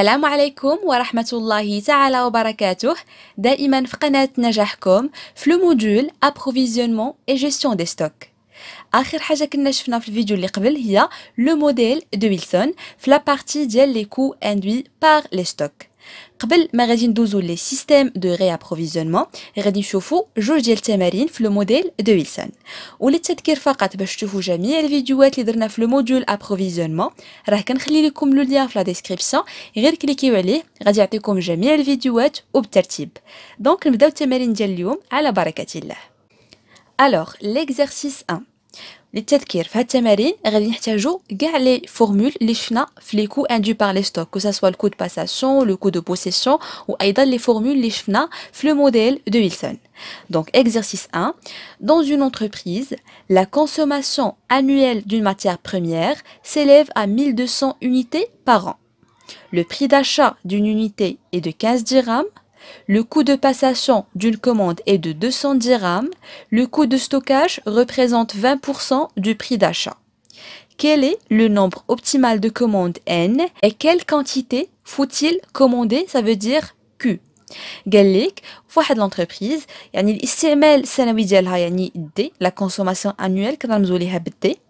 السلام عليكم ورحمة الله تعالى وبركاته دائما في قناة نجاحكم في لو موديول ابروفيزيونمون اي جيستيون دي ستوك اخر حاجه كنا شفنا في الفيديو اللي قبل هي لو موديل دو ويلسون في لا بارتي ديال لي كو اندوي بار لي ستوك قبل ما غادي ندوزو لي سيستيم دو ريابروفيزيونمون غادي نشوفو جوج ديال التمارين في لو موديل دو ويلسون وللتذكير فقط باش تشوفو جميع الفيديوهات اللي درنا في لو موديول ابروفيزيونمون راه كنخلي لكم لو ليان في لا ديسكريبسيون غير كليكيو عليه غادي يعطيكم جميع الفيديوهات وبالترتيب دونك نبداو التمارين ديال اليوم على بركه الله Alors, l'exercice 1. للتذكير في التمارين غادي نحتاجو كاع لي فورمول اللي شفنا في لي كو اندو بار لي ستوك كو سوا possession, دو باساسيون لو de دو بوسيسيون وايضا لي فورمول اللي شفنا في لو موديل de Wilson. Donc, exercice 1. Dans une entreprise, la consommation annuelle d'une matière première s'élève à 1200 unités par an. Le prix d'achat d'une unité est de 15 dirhams le coût de passation d'une commande est de 210 dirhams. Le coût de stockage représente 20% du prix d'achat. Quel est le nombre optimal de commandes N et quelle quantité faut-il commander Ça veut dire Q. قال l'entreprise, de l'entreprise D, la la consommation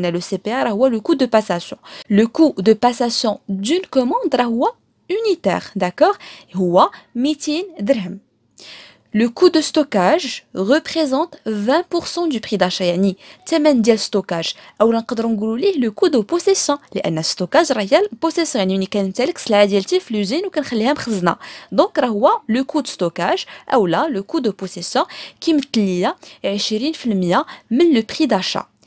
le CPR le coût de passation. Le coût de passation d'une commande unitaire, d'accord Le coût de stockage représente 20% du prix d'achat. Yani, temen dial stockage. Ou on peut dire le coût de possession. Les le stockage réel, possession. Yani, on peut que c'est la dial l'usine ou qu'on peut Donc, qu'on peut le coût de stockage, ou le coût de possession, qui est 20% le prix d'achat.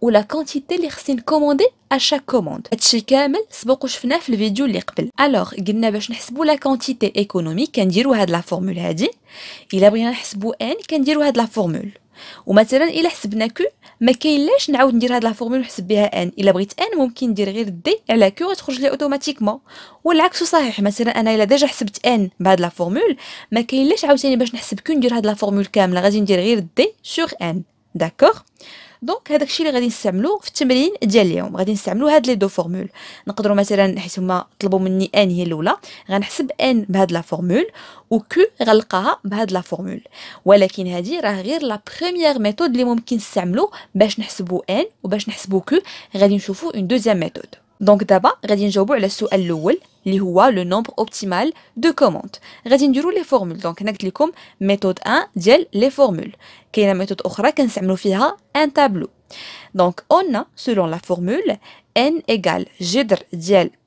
ولا كونتيتي اللي خصني نكوموندي اشاك كوموند هادشي كامل سبق وشفناه في الفيديو اللي قبل الوغ قلنا باش نحسبوا لا كونتيتي ايكونوميك كنديروا هاد لا فورمول هادي الا بغينا نحسبوا ان كنديروا هاد لا فورمول ومثلا الا حسبنا كو ما كاينلاش نعاود ندير هاد لا فورمول نحسب بها ان الا بغيت ان ممكن ندير غير دي على كو غتخرج لي اوتوماتيكمون والعكس صحيح مثلا انا الا ديجا حسبت ان بهاد لا فورمول ما كاينلاش عاوتاني باش نحسب كو ندير هاد لا فورمول كامله غادي ندير غير دي سور ان داكوغ دونك هذاك الشيء اللي غادي نستعملو في التمرين ديال اليوم غادي نستعملو هاد لي دو فورمول نقدروا مثلا حيت هما طلبوا مني ان هي الاولى غنحسب ان بهاد لا فورمول وكو غنلقاها بهاد لا فورمول ولكن هادي راه غير لا بروميير ميثود اللي ممكن نستعملو باش نحسبو ان وباش نحسبو كو غادي نشوفو اون دوزيام ميثود دونك دابا غادي نجاوبو على السؤال الاول le nombre optimal de commandes. On va les formules. Donc, on va commencer par la méthode 1, qui est la méthode 1. Il y a méthode un tableau. Donc, on a, selon la formule, n égale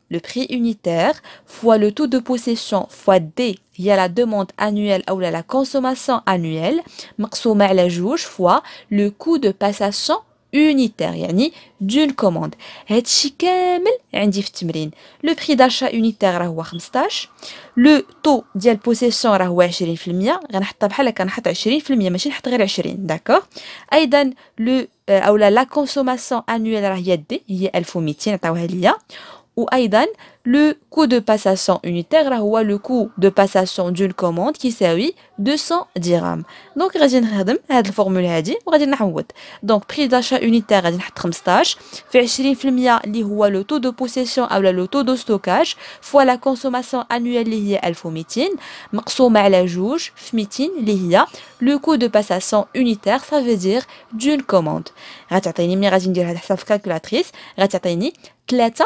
le prix unitaire, fois le taux de possession, fois d, y a la demande annuelle ou la consommation annuelle, moins la jauge, fois le coût de passation, unitaire, يعني d'une commande. هادشي كامل عندي في التمرين. لو prix d'achat unitaire راه هو 15، لو taux ديال possession راه هو 20%، غنحطها بحال هكا نحط 20% ماشي نحط غير 20، داكوغ؟ أيضا لو أولا لا consommation annuelle, راه هي دي هي 1200 عطاوها ليا. Ou Aïdan, le coût de passation unitaire, là, le coût de passation d'une commande qui s'agit 200 dirhams. Donc, غادي نخدم هاد الفورمول هادي وغادي نعوض. Donc, prix d'achat unitaire غادي نحط 15 في 20% اللي هو le taux de possession ou le taux de stockage fois la consommation annuelle اللي هي 1200 مقسومة على جوج في 200 اللي هي le coût de passation unitaire ça veut dire d'une commande. غتعطيني ملي غادي ندير هاد الحساب في كالكولاتريس غتعطيني 3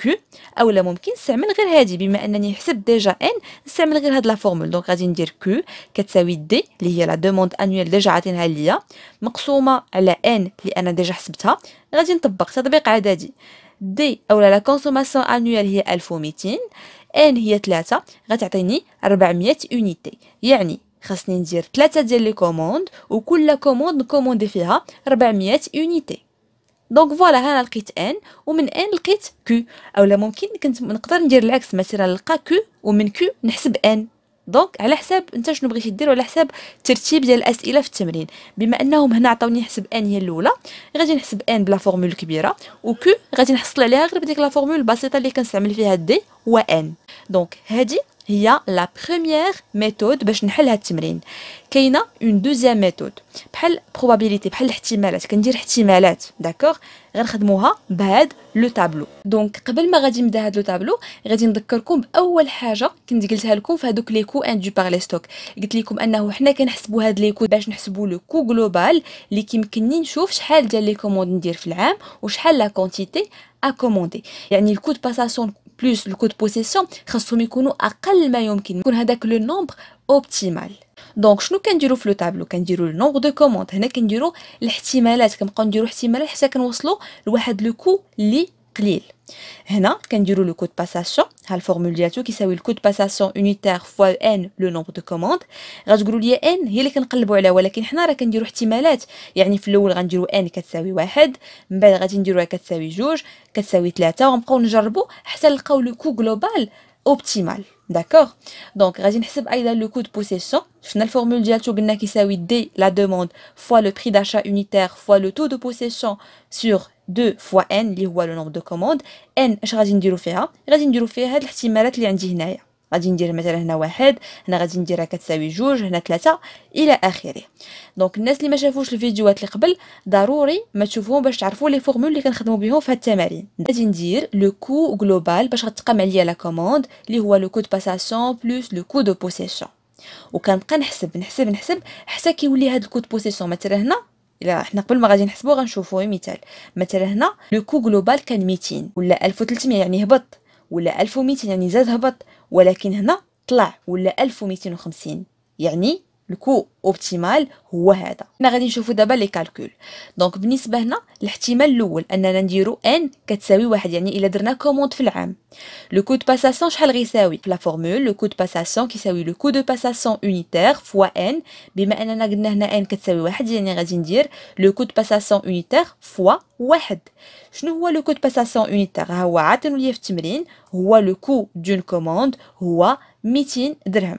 كو اولا ممكن نستعمل غير هذه بما انني حسبت ديجا ان نستعمل غير هاد لا فورمول دونك غادي ندير كو كتساوي دي اللي هي لا دوموند انويل ديجا عاطينها ليا مقسومه على ان اللي انا ديجا حسبتها غادي نطبق تطبيق عددي دي اولا لا كونسوماسيون انويل هي 1200 ان هي 3 غتعطيني 400 يونيتي يعني خاصني ندير 3 ديال لي كوموند وكل كوموند نكوموندي فيها 400 يونيتي دونك فوالا ها لقيت ان ومن ان لقيت كو اولا ممكن كنت نقدر ندير العكس مثلا نلقى كو ومن كو نحسب ان دونك على حساب انت شنو بغيتي دير وعلى حساب الترتيب ديال الاسئله في التمرين بما انهم هنا عطاوني نحسب ان هي الاولى غادي نحسب ان بلا فورمول كبيره وكو غادي نحصل عليها غير بديك لا فورمول البسيطه اللي كنستعمل فيها دي و ان دونك هادي هي لا بروميير ميثود باش نحل هاد التمرين كاينه اون دوزيام ميثود بحال بروبابيليتي بحال الاحتمالات كندير احتمالات داكوغ غنخدموها بهاد لو تابلو دونك قبل ما غادي نبدا هاد لو تابلو غادي نذكركم باول حاجه كنت قلتها لكم في هادوك لي كو اندو بار لي ستوك قلت لكم انه حنا كنحسبوا هاد لي كو باش نحسبوا لو كو جلوبال اللي كيمكنني نشوف شحال ديال لي كوموند ندير في العام وشحال لا كونتيتي ا كوموندي يعني الكود باساسيون بلوس كود بوسيسيون خاصهم يكونوا اقل ما يمكن يكون هذاك لو نومبر اوبتيمال دونك شنو كنديرو في لو تابلو كنديرو لو نومبر دو كوموند هنا كنديرو الاحتمالات كنبقاو نديرو احتمالات حتى كنوصلو لواحد لو كو لي قليل هنا كنديرو لو كود باساسيون ها الفورمول ديالتو كيساوي الكود باساسيون يونيتير فوا ان لو نومبر دو كوموند غتقولوا لي ان هي اللي كنقلبوا عليها ولكن حنا راه كنديرو احتمالات يعني في الاول غنديرو ان كتساوي واحد من بعد غادي نديروها كتساوي جوج كتساوي ثلاثة وغنبقاو نجربو حتى نلقاو لو كو جلوبال Optimal, D'accord Donc, le coût de possession. formule, الفورمول ديالتو قلنا D, la demande fois le prix d'achat unitaire fois le taux de possession sur 2 fois n le nombre de commandes. n je غادي نديرو فيها؟ غادي dire فيها هاد الاحتمالات اللي غادي ندير مثلا هنا واحد هنا غادي نديرها كتساوي جوج هنا ثلاثة الى اخره دونك الناس اللي ما شافوش الفيديوهات اللي قبل ضروري ما تشوفوهم باش تعرفوا لي فورمول اللي كنخدموا بهم في هاد التمارين غادي ندير لو كو جلوبال باش غتقام عليا لا كوموند اللي هو لو كو دو باساسيون بلس لو كو دو بوسيسيون وكنبقى نحسب نحسب نحسب حتى كيولي هاد الكود بوسيسيون مثلا هنا الا حنا قبل ما غادي نحسبو غنشوفوه مثال مثلا هنا لو كو جلوبال كان 200 ولا 1300 يعني هبط ولا 1200 يعني زاد هبط ولكن هنا طلع ولا 1250 يعني الكو اوبتيمال هو هذا حنا غادي نشوفوا دابا لي كالكول دونك بالنسبه هنا الاحتمال الاول اننا نديرو ان كتساوي واحد يعني الا درنا كوموند في العام لو كو دو باساسيون شحال غيساوي في لا فورمول لو كو دو باساسيون كيساوي لو كو دو باساسيون اونيتير فوا ان بما اننا قلنا هنا ان كتساوي واحد يعني غادي ندير لو كو دو باساسيون اونيتير فوا واحد شنو هو لو كو دو باساسيون اونيتير ها هو عاطينو ليا في التمرين هو لو كو دون كوموند هو 200 درهم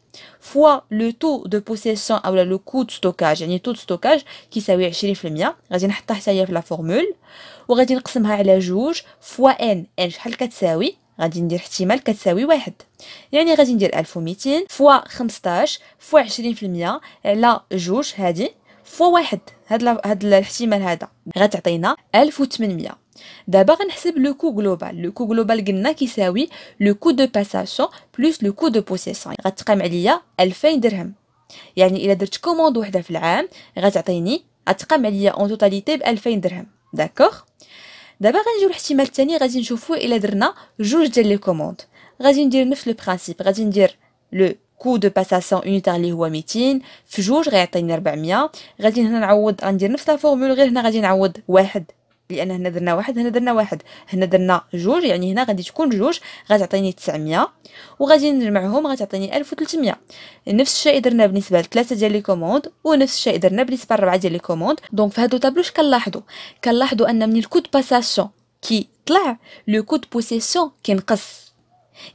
fois le taux de possession أو le coût de stockage يعني taux de stockage كيساوي 20% غادي نحطها حتى هي في لا فورمول وغادي نقسمها على جوج فوا ان ان شحال كتساوي غادي ندير احتمال كتساوي واحد يعني غادي ندير 1200 فوا 15 فوا 20% على جوج هادي فوا واحد هاد هاد الاحتمال هذا غتعطينا 1800 دابا غنحسب لو كو جلوبال لو كو جلوبال قلنا كيساوي لو كو دو باساسيون بلس لو كو دو بوسيسيون غتقام عليا 2000 درهم يعني الا درت كوموند وحده في العام غتعطيني غتقام عليا اون توتاليتي ب 2000 درهم داكوغ دابا غنجيو الاحتمال الثاني غادي نشوفو الا درنا جوج ديال لي كوموند غادي ندير نفس لو برينسيپ غادي ندير لو كو دو باساسيون اونيتار اللي هو 200 في جوج غيعطيني 400 غادي هنا نعوض غندير نفس لا فورمول غير هنا غادي نعوض واحد لان هنا درنا واحد هنا درنا واحد هنا درنا جوج يعني هنا غادي تكون جوج غتعطيني 900 وغادي نجمعهم غتعطيني 1300 نفس الشيء درنا بالنسبه لثلاثه ديال لي كوموند ونفس الشيء درنا بالنسبه لربعه ديال لي كوموند دونك في هادو اش كنلاحظوا كنلاحظوا ان من الكود باساسيون كي طلع لو كود بوسيسيون كينقص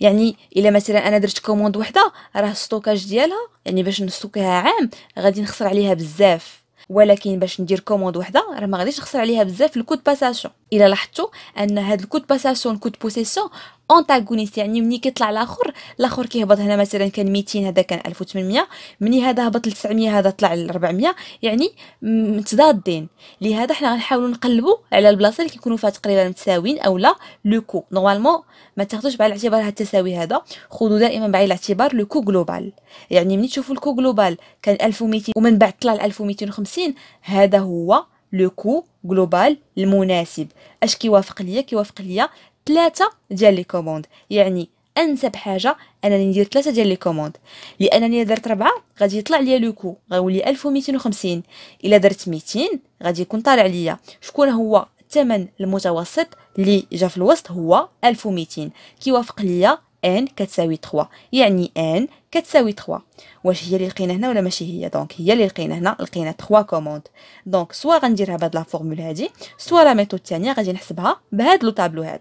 يعني الا مثلا انا درت كوموند وحده راه السطوكاج ديالها يعني باش نستوكيها عام غادي نخسر عليها بزاف ولكن باش ندير كوموند وحده راه ما غاديش نخسر عليها بزاف الكود باساسيون الى لاحظتوا ان هاد الكود باساسيون كود بوسيسيون اونتاغونيست يعني ملي كيطلع الاخر الاخر كيهبط هنا مثلا كان 200 هذا كان 1800 ملي هذا هبط ل 900 هذا طلع ل 400 يعني متضادين لهذا حنا غنحاولوا نقلبوا على البلاصه اللي كيكونوا فيها تقريبا متساويين اولا لو كو نورمالمون ما تاخذوش بعين الاعتبار هذا التساوي هذا خذوا دائما بعين الاعتبار لو كو جلوبال يعني ملي تشوفوا الكو جلوبال كان 1200 ومن بعد طلع ل 1250 هذا هو لو كو جلوبال المناسب اش كيوافق ليا كيوافق ليا ثلاثه ديال لي كوموند يعني انسب حاجه انني ندير ثلاثه ديال لي كوموند لانني درت ربعه غادي يطلع ليا لو كو غيولي 1250 الا درت 200 غادي يكون طالع ليا شكون هو الثمن المتوسط اللي جا في الوسط هو 1200 كيوافق ليا ان كتساوي 3 يعني ان كتساوي 3 واش هي اللي لقينا هنا ولا ماشي هي دونك هي اللي لقينا هنا لقينا 3 كوموند دونك سوا غنديرها بهاد لا فورمول هادي سوا لا ميثود الثانيه غادي نحسبها بهاد لو طابلو هذا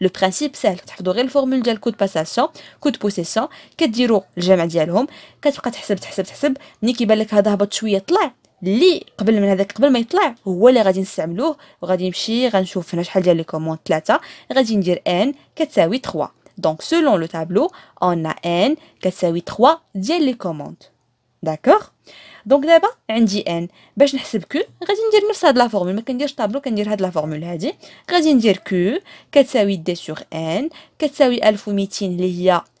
لو برينسيپ ساهل كتحفظوا غير الفورمول ديال كود باساسيون كود بوسيسيون كديروا الجمع ديالهم كتبقى تحسب تحسب تحسب ملي كيبان لك هذا هبط شويه طلع اللي قبل من هذاك قبل ما يطلع هو اللي غادي نستعملوه وغادي نمشي غنشوف هنا شحال ديال لي كوموند 3 غادي ندير ان كتساوي 3 Donc, selon le tableau, on a n, 3, les commandes. D'accord Donc, d'abord, on dit n. Ben, que, je vais dire ça de la formule, mais quand je dis tableau, je dire ça de la formule. Je dire que, que sur n, que 1000 fois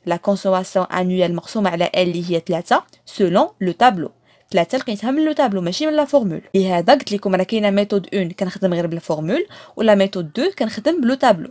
la consommation annuelle, la l, qui est 3, selon le tableau. لا تلقي نتهم لو تابلو ماشي من لا فورمول لهذا قلت لكم راه كاينه ميثود 1 la formule, بالفورمول la méthode 2 le tableau.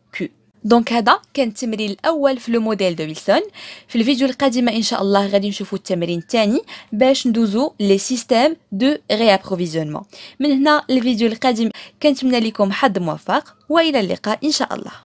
دونك هذا كان التمرين الاول في لو موديل دو ويلسون في الفيديو القادمه ان شاء الله غادي نشوفوا التمرين الثاني باش ندوزو لي سيستيم دو ريابروفيزيونمون من هنا الفيديو القادم كنتمنى لكم حظ موفق والى اللقاء ان شاء الله